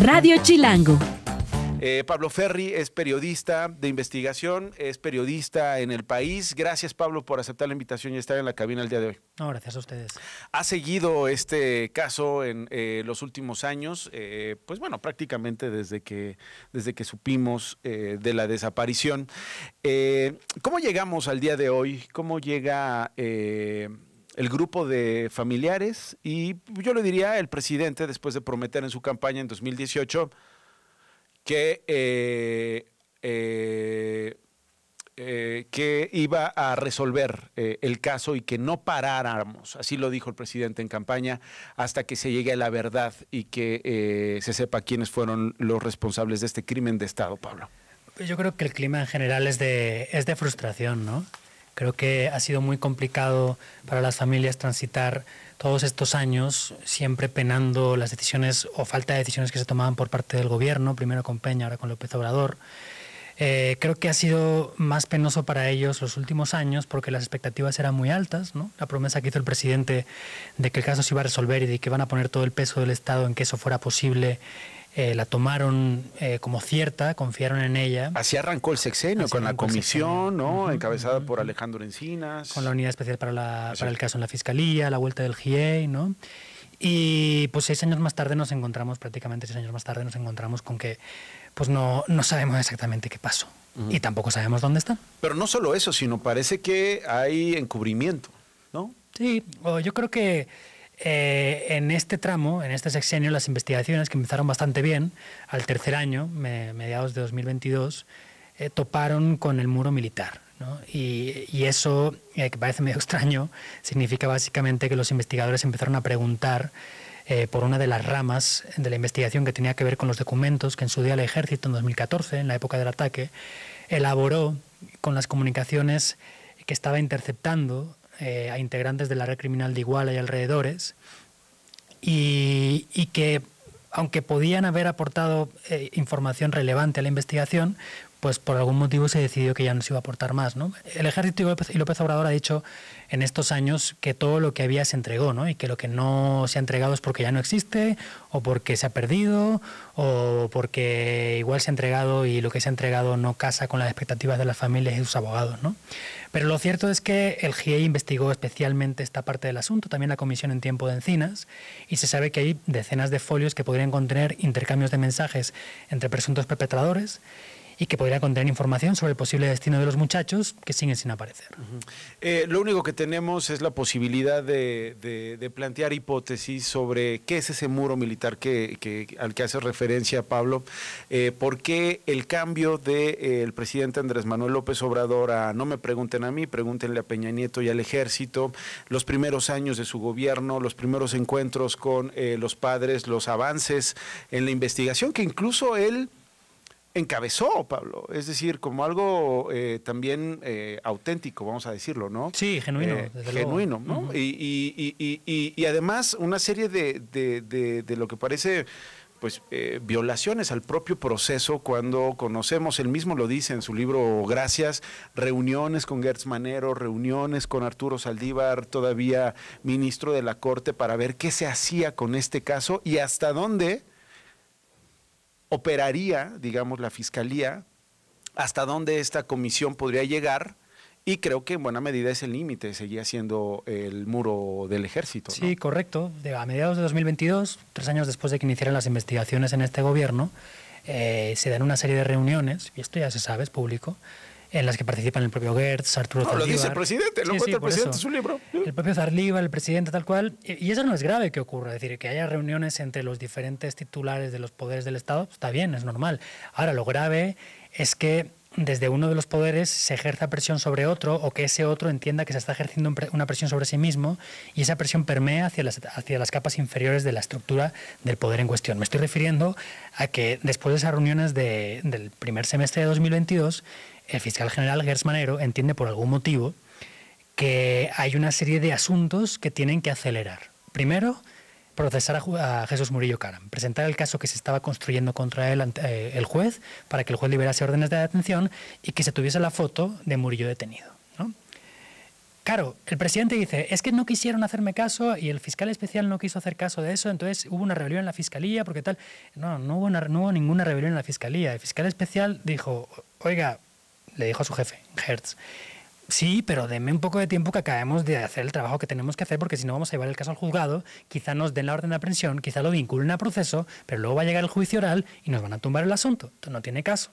Radio Chilango. Eh, Pablo Ferri es periodista de investigación, es periodista en el país. Gracias, Pablo, por aceptar la invitación y estar en la cabina el día de hoy. No, gracias a ustedes. Ha seguido este caso en eh, los últimos años, eh, pues bueno, prácticamente desde que, desde que supimos de la desaparición. ¿Cómo llegamos al día de hoy? ¿Cómo llega el grupo de familiares y yo le diría el presidente, después de prometer en su campaña en 2018 que, eh, eh, eh, que iba a resolver el caso y que no paráramos, así lo dijo el presidente en campaña, hasta que se llegue a la verdad y que se sepa quiénes fueron los responsables de este crimen de Estado, Pablo. Yo creo que el clima en general es de, es de frustración, ¿no? Creo que ha sido muy complicado para las familias transitar todos estos años, siempre penando las decisiones o falta de decisiones que se tomaban por parte del gobierno, primero con Peña, ahora con López Obrador. Eh, creo que ha sido más penoso para ellos los últimos años porque las expectativas eran muy altas. La promesa que hizo el presidente de que el caso se iba a resolver y de que van a poner todo el peso del Estado en que eso fuera posible eh, la tomaron eh, como cierta, confiaron en ella. Así arrancó el sexenio, con la comisión, ¿no? encabezada por Alejandro Encinas. Con la unidad especial para, el caso en la fiscalía, la vuelta del GIEI, e, ¿no? Y pues seis años más tarde nos encontramos, prácticamente seis años más tarde nos encontramos con que pues no, no sabemos exactamente qué pasó y tampoco sabemos dónde está. Pero no solo eso, sino parece que hay encubrimiento, ¿no? Sí, yo creo que eh, en este tramo, en este sexenio, las investigaciones que empezaron bastante bien, al tercer año, mediados de 2022, eh, toparon con el muro militar. Y, eso, eh, que parece medio extraño, significa básicamente que los investigadores empezaron a preguntar por una de las ramas de la investigación que tenía que ver con los documentos que en su día el ejército, en 2014, en la época del ataque, elaboró con las comunicaciones que estaba interceptando eh, a integrantes de la red criminal de Iguala y alrededores, y, que aunque podían haber aportado eh, información relevante a la investigación, pues por algún motivo se decidió que ya no se iba a aportar más. ¿no? El ejército y López, Obrador ha dicho en estos años que todo lo que había se entregó ¿no? y que lo que no se ha entregado es porque ya no existe o porque se ha perdido o porque igual se ha entregado y lo que se ha entregado no casa con las expectativas de las familias y sus abogados. ¿no? Pero lo cierto es que el GIEI e investigó especialmente esta parte del asunto, también la comisión en tiempo de encinas y se sabe que hay decenas de folios que podrían contener intercambios de mensajes entre presuntos perpetradores y que podría contener información sobre el posible destino de los muchachos que siguen sin aparecer. Eh, lo único que tenemos es la posibilidad de, plantear hipótesis sobre qué es ese muro militar que, al que hace referencia Pablo, eh, por qué el cambio del de, eh, presidente Andrés Manuel López Obrador a no me pregunten a mí, pregúntenle a Peña Nieto y al ejército, los primeros años de su gobierno, los primeros encuentros con los padres, los avances en la investigación, que incluso él encabezó, Pablo. Es decir, como algo eh, también eh, auténtico, vamos a decirlo, ¿no? Sí, genuino. Eh, genuino, ¿no? y, además una serie de, lo que parece pues violaciones al propio proceso cuando conocemos, él mismo lo dice en su libro Gracias, reuniones con Gertz Manero, reuniones con Arturo Saldívar, todavía ministro de la Corte, para ver qué se hacía con este caso y hasta dónde operaría, digamos, la Fiscalía, hasta dónde esta comisión podría llegar. Y creo que en buena medida es el límite seguía siendo el muro del ejército. Sí, correcto. a mediados de 2022, tres años después de que iniciaran las investigaciones en este gobierno, eh, se dan una serie de reuniones, y esto ya se sabe, es público, en las que participan el propio Gertz, Arturo no, lo dice el presidente, lo cuenta el presidente en su libro. El propio Zarliba, el presidente, tal cual. Y eso no es grave que ocurra, es decir, que haya reuniones entre los diferentes titulares de los poderes del Estado, pues, está bien, es normal. Ahora, lo grave es que desde uno de los poderes se ejerza presión sobre otro o que ese otro entienda que se está ejerciendo una presión sobre sí mismo y esa presión permea hacia las, hacia las capas inferiores de la estructura del poder en cuestión. Me estoy refiriendo a que después de esas reuniones del primer semestre de 2022, el fiscal general Gers Manero entiende por algún motivo que hay una serie de asuntos que tienen que acelerar. Primero, procesar a, Jesús Murillo Caram, presentar el caso que se estaba construyendo contra él eh, el juez para que el juez liberase órdenes de detención y que se tuviese la foto de Murillo detenido. Claro, el presidente dice, es que no quisieron hacerme caso y el fiscal especial no quiso hacer caso de eso, entonces hubo una rebelión en la fiscalía porque tal. No, hubo, no hubo ninguna rebelión en la fiscalía. El fiscal especial dijo, oiga, le dijo a su jefe, Hertz. Sí, pero denme un poco de tiempo que acabemos de hacer el trabajo que tenemos que hacer, porque si no vamos a llevar el caso al juzgado, quizá nos den la orden de aprehensión, quizá lo vinculen a proceso, pero luego va a llegar el juicio oral y nos van a tumbar el asunto. Entonces no tiene caso.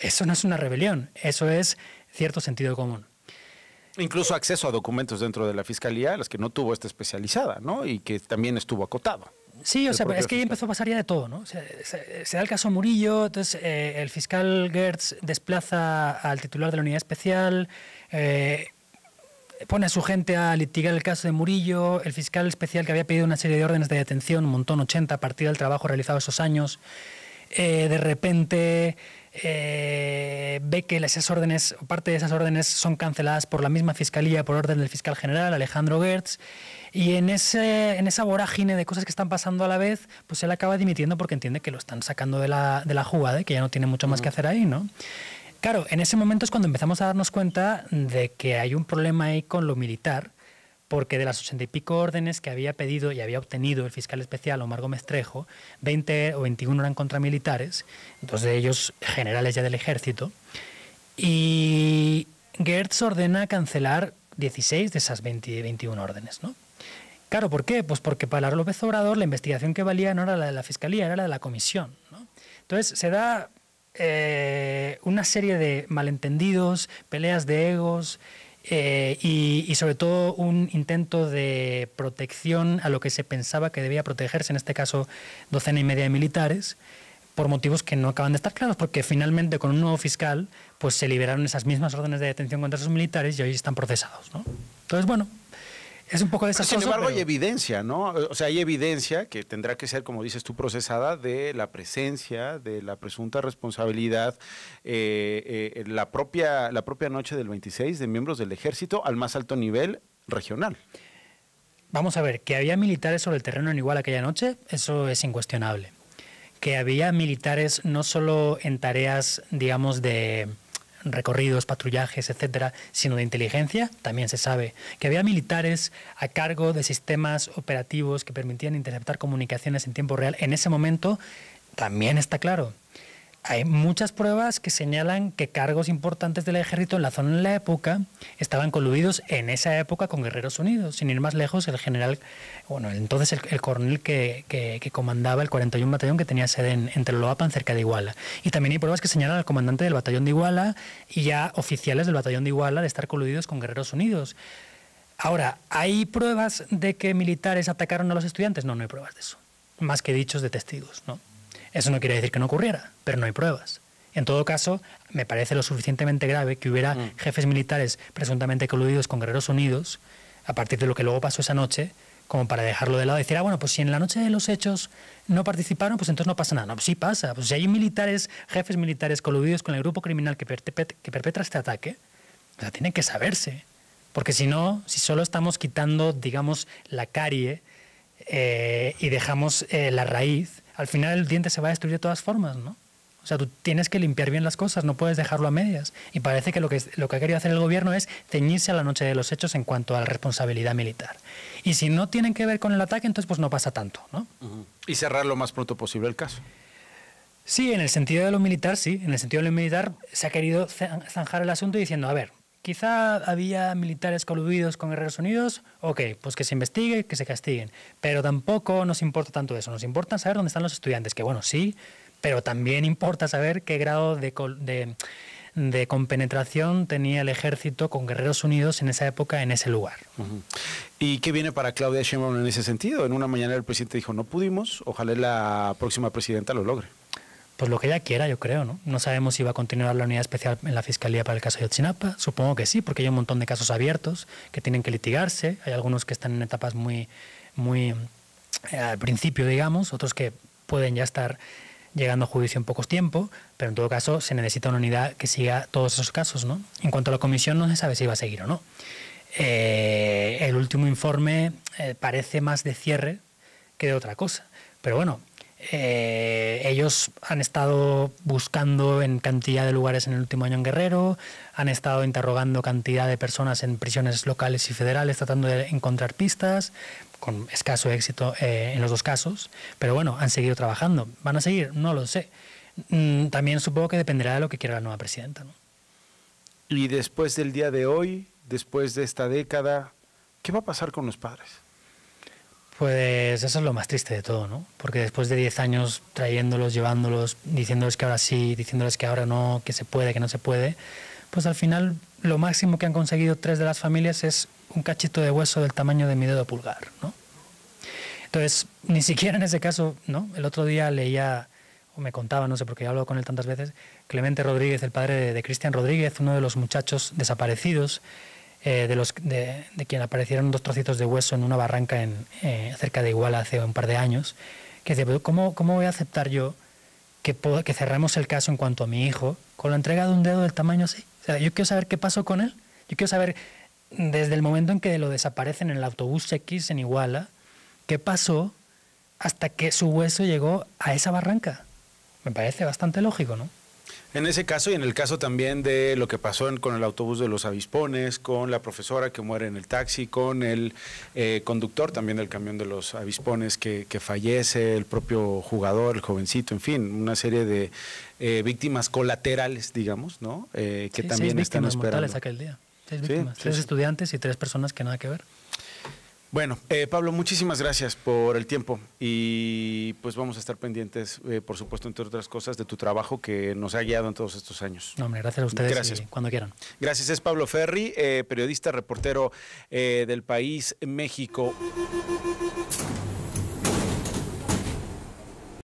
eso no es una rebelión, eso es cierto sentido común. Incluso acceso a documentos dentro de la fiscalía, las que no tuvo esta especializada, ¿no? Y que también estuvo acotado. Sí, o sea, es que ahí empezó a pasar ya de todo, ¿no? Se, da el caso Murillo, entonces eh, el fiscal Gertz desplaza al titular de la unidad especial, eh, pone a su gente a litigar el caso de Murillo, el fiscal especial que había pedido una serie de órdenes de detención, un montón, 80, a partir del trabajo realizado esos años, eh, de repente eh, ve que esas órdenes, parte de esas órdenes son canceladas por la misma Fiscalía, por orden del fiscal general, Alejandro Gertz, y en, ese, en esa vorágine de cosas que están pasando a la vez, pues él acaba dimitiendo porque entiende que lo están sacando de la, de jugada, que ya no tiene mucho más que hacer ahí, ¿no? Claro, en ese momento es cuando empezamos a darnos cuenta de que hay un problema ahí con lo militar, porque de las ochenta y pico órdenes que había pedido y había obtenido el fiscal especial Omar Gómez Trejo, 20 o 21 eran contra militares, dos de ellos generales ya del ejército, y Gertz ordena cancelar 16 de esas 20, 21 órdenes, ¿no? Claro, ¿por qué? Pues porque para López Obrador la investigación que valía no era la de la Fiscalía, era la de la Comisión. Entonces se da eh, una serie de malentendidos, peleas de egos, eh, y, sobre todo un intento de protección a lo que se pensaba que debía protegerse, en este caso docena y media de militares, por motivos que no acaban de estar claros, porque finalmente con un nuevo fiscal pues se liberaron esas mismas órdenes de detención contra esos militares y hoy están procesados. ¿no? Entonces, bueno, es un poco de Sin embargo, hay evidencia, ¿no? O sea, hay evidencia que tendrá que ser, como dices tú, procesada de la presencia, de la presunta responsabilidad, eh, eh, la, propia, la propia noche del 26 de miembros del ejército al más alto nivel regional. Vamos a ver, que había militares sobre el terreno en igual aquella noche, eso es incuestionable. Que había militares no solo en tareas, digamos, de recorridos, patrullajes, etcétera, sino de inteligencia, también se sabe que había militares a cargo de sistemas operativos que permitían interceptar comunicaciones en tiempo real en ese momento, también está claro hay muchas pruebas que señalan que cargos importantes del ejército en la zona en la época estaban coludidos en esa época con Guerreros Unidos. Sin ir más lejos, el general, bueno, entonces el, coronel que, que, comandaba el 41 Batallón que tenía sede en, en cerca de Iguala. Y también hay pruebas que señalan al comandante del Batallón de Iguala y ya oficiales del Batallón de Iguala de estar coludidos con Guerreros Unidos. Ahora, ¿hay pruebas de que militares atacaron a los estudiantes? No, no hay pruebas de eso. Más que dichos de testigos, ¿no? Eso no quiere decir que no ocurriera, pero no hay pruebas. En todo caso, me parece lo suficientemente grave que hubiera mm. jefes militares presuntamente coludidos con guerreros unidos, a partir de lo que luego pasó esa noche, como para dejarlo de lado y decir, ah, bueno, pues si en la noche de los hechos no participaron, pues entonces no pasa nada. No, pues sí pasa. Pues si hay militares, jefes militares coludidos con el grupo criminal que, perpetra, este ataque, o sea, tiene que saberse. Porque si no, si solo estamos quitando, digamos, la carie eh, y dejamos eh, la raíz, al final el diente se va a destruir de todas formas, ¿no? O sea, tú tienes que limpiar bien las cosas, no puedes dejarlo a medias. Y parece que lo que, lo que ha querido hacer el gobierno es ceñirse a la noche de los hechos en cuanto a la responsabilidad militar. Y si no tienen que ver con el ataque, entonces pues no pasa tanto, ¿no? Y cerrar lo más pronto posible el caso. Sí, en el sentido de lo militar, sí. En el sentido de lo militar se ha querido zanjar el asunto diciendo, a ver, Quizá había militares coludidos con Guerreros Unidos, ok, pues que se investigue, que se castiguen, pero tampoco nos importa tanto eso, nos importa saber dónde están los estudiantes, que bueno, sí, pero también importa saber qué grado de, de, de compenetración tenía el ejército con Guerreros Unidos en esa época, en ese lugar. ¿Y qué viene para Claudia Sheinbaum en ese sentido? En una mañana el presidente dijo, no pudimos, ojalá la próxima presidenta lo logre pues lo que ella quiera, yo creo, ¿no? No sabemos si va a continuar la unidad especial en la Fiscalía para el caso de chinapa Supongo que sí, porque hay un montón de casos abiertos que tienen que litigarse. Hay algunos que están en etapas muy, muy eh, al principio, digamos, otros que pueden ya estar llegando a juicio en pocos tiempos. pero en todo caso se necesita una unidad que siga todos esos casos, ¿no? En cuanto a la comisión, no se sabe si va a seguir o no. Eh, el último informe eh, parece más de cierre que de otra cosa. Pero bueno, eh, ellos han estado buscando en cantidad de lugares en el último año en Guerrero, han estado interrogando cantidad de personas en prisiones locales y federales tratando de encontrar pistas, con escaso éxito eh, en los dos casos, pero bueno, han seguido trabajando. ¿Van a seguir? No lo sé. Mm, también supongo que dependerá de lo que quiera la nueva presidenta. Y después del día de hoy, después de esta década, ¿qué va a pasar con los padres? Pues eso es lo más triste de todo, ¿no? Porque después de 10 años trayéndolos, llevándolos, diciéndoles que ahora sí, diciéndoles que ahora no, que se puede, que no se puede, pues al final lo máximo que han conseguido tres de las familias es un cachito de hueso del tamaño de mi dedo pulgar, ¿no? Entonces, ni siquiera en ese caso, ¿no? El otro día leía, o me contaba, no sé, porque he hablo con él tantas veces, Clemente Rodríguez, el padre de, de Cristian Rodríguez, uno de los muchachos desaparecidos, eh, de, los, de, quien aparecieron dos trocitos de hueso en una barranca en, eh, cerca de Iguala hace un par de años, que dice, ¿cómo, cómo voy a aceptar yo que, que cerramos el caso en cuanto a mi hijo con la entrega de un dedo del tamaño así? O sea, yo quiero saber qué pasó con él, yo quiero saber desde el momento en que lo desaparecen en el autobús X en Iguala, qué pasó hasta que su hueso llegó a esa barranca. Me parece bastante lógico, ¿no? En ese caso y en el caso también de lo que pasó con el autobús de los avispones, con la profesora que muere en el taxi, con el eh, conductor también del camión de los avispones que, que, fallece, el propio jugador, el jovencito, en fin, una serie de eh, víctimas colaterales, digamos, ¿no? Eh, que sí, también seis están esperando. Mortales aquel día. Seis víctimas, tres estudiantes y tres personas que nada que ver. Bueno, eh, Pablo, muchísimas gracias por el tiempo y pues vamos a estar pendientes, eh, por supuesto, entre otras cosas, de tu trabajo que nos ha guiado en todos estos años. No, hombre, gracias a ustedes. Gracias. cuando quieran. Gracias, es Pablo Ferri, eh, periodista, reportero del país México.